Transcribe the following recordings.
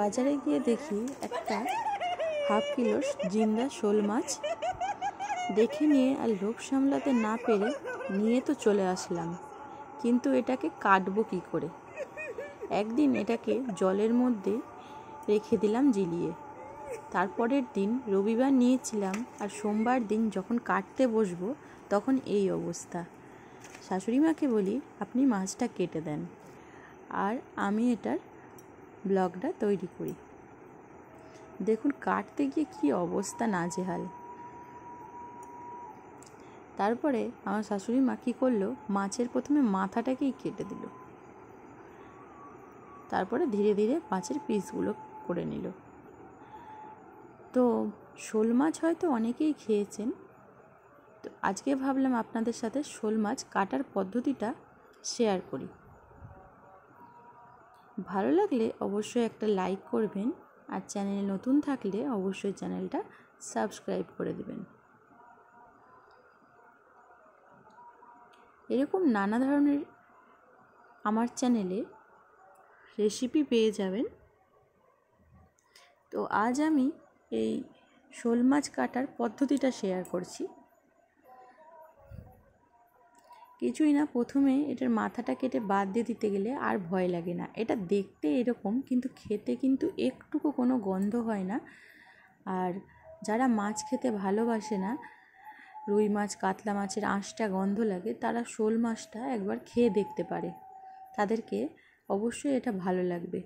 বাজারে গিয়ে দেখি একটা হাফ কিলো জিন্দা শোল মাছ দেখে নিয়ে আর লোভ সামলাতে না পেরে নিয়ে তো চলে আসলাম কিন্তু এটাকে কাটবো কী করে একদিন এটাকে জলের মধ্যে রেখে দিলাম জিলিয়ে তারপরের দিন রবিবার নিয়েছিলাম আর সোমবার দিন যখন কাটতে বসবো তখন এই অবস্থা শাশুড়ি মাকে বলি আপনি মাছটা কেটে দেন আর আমি এটার ব্লগটা তৈরি করি দেখুন কাটতে গিয়ে কি অবস্থা নাজেহাল তারপরে আমার শাশুড়ি মা কী করলো মাছের প্রথমে মাথাটাকেই কেটে দিল তারপরে ধীরে ধীরে মাছের পিসগুলো করে নিল তো শোল মাছ হয়তো অনেকেই খেয়েছেন তো আজকে ভাবলাম আপনাদের সাথে শোল মাছ কাটার পদ্ধতিটা শেয়ার করি ভালো লাগলে অবশ্যই একটা লাইক করবেন আর চ্যানেলে নতুন থাকলে অবশ্যই চ্যানেলটা সাবস্ক্রাইব করে দেবেন এরকম নানা ধরনের আমার চ্যানেলে রেসিপি পেয়ে যাবেন তো আজ আমি এই শোল মাছ কাটার পদ্ধতিটা শেয়ার করছি কিছুই না প্রথমে এটার মাথাটা কেটে বাদ দিয়ে দিতে গেলে আর ভয় লাগে না এটা দেখতে এরকম কিন্তু খেতে কিন্তু একটুকু কোনো গন্ধ হয় না আর যারা মাছ খেতে ভালোবাসে না রুই মাছ কাতলা মাছের আঁশটা গন্ধ লাগে তারা শোল মাছটা একবার খেয়ে দেখতে পারে তাদেরকে অবশ্যই এটা ভালো লাগবে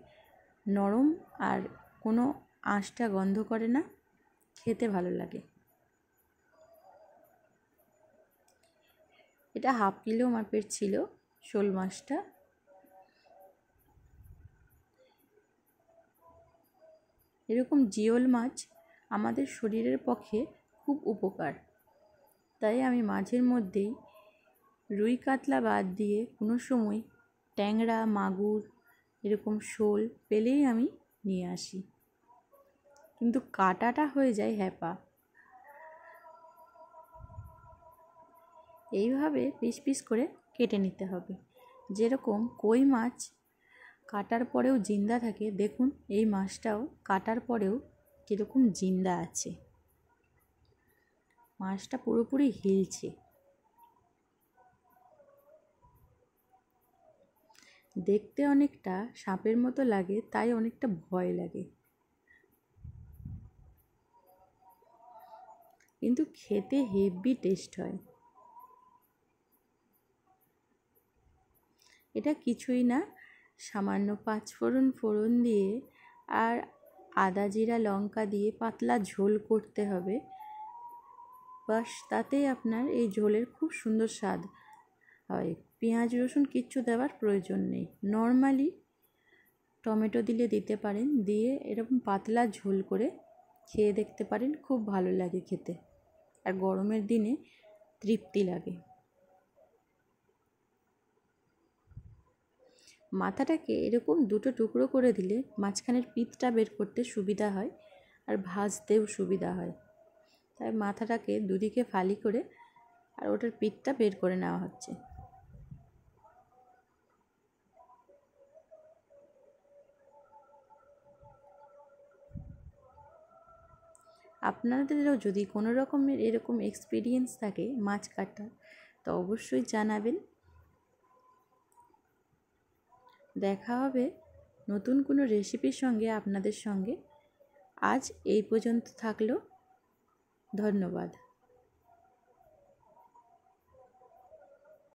নরম আর কোনো আঁশটা গন্ধ করে না খেতে ভালো লাগে এটা হাফ কিলো মাপের ছিল শোল মাছটা এরকম জিওল মাছ আমাদের শরীরের পক্ষে খুব উপকার তাই আমি মাঝের মধ্যেই রুই কাতলা বাদ দিয়ে কোনো সময় ট্যাংরা মাগুর এরকম শোল পেলেই আমি নিয়ে আসি কিন্তু কাটাটা হয়ে যায় হ্যাপা এইভাবে পিস পিস করে কেটে নিতে হবে যেরকম কই মাছ কাটার পরেও জিন্দা থাকে দেখুন এই মাছটাও কাটার পরেও কীরকম জিন্দা আছে মাছটা পুরোপুরি হিলছে দেখতে অনেকটা সাপের মতো লাগে তাই অনেকটা ভয় লাগে কিন্তু খেতে হেভি টেস্ট হয় এটা কিছুই না সামান্য পাঁচফোড়ন ফোড়ন দিয়ে আর আদা জিরা লঙ্কা দিয়ে পাতলা ঝোল করতে হবে বাস তাতেই আপনার এই ঝোলের খুব সুন্দর স্বাদ হয় পেঁয়াজ রসুন কিচ্ছু দেওয়ার প্রয়োজন নেই নর্মালি টমেটো দিলে দিতে পারেন দিয়ে এরকম পাতলা ঝোল করে খেয়ে দেখতে পারেন খুব ভালো লাগে খেতে আর গরমের দিনে তৃপ্তি লাগে মাথাটাকে এরকম দুটো টুকরো করে দিলে মাঝখানের পিঠটা বের করতে সুবিধা হয় আর ভাজতেও সুবিধা হয় তাই মাথাটাকে দুদিকে ফালি করে আর ওটার পিঠটা বের করে নেওয়া হচ্ছে আপনাদেরও যদি কোনো রকমের এরকম এক্সপিরিয়েন্স থাকে মাছ কাটার তো অবশ্যই জানাবেন দেখা হবে নতুন কোনো রেসিপির সঙ্গে আপনাদের সঙ্গে আজ এই পর্যন্ত থাকলো ধন্যবাদ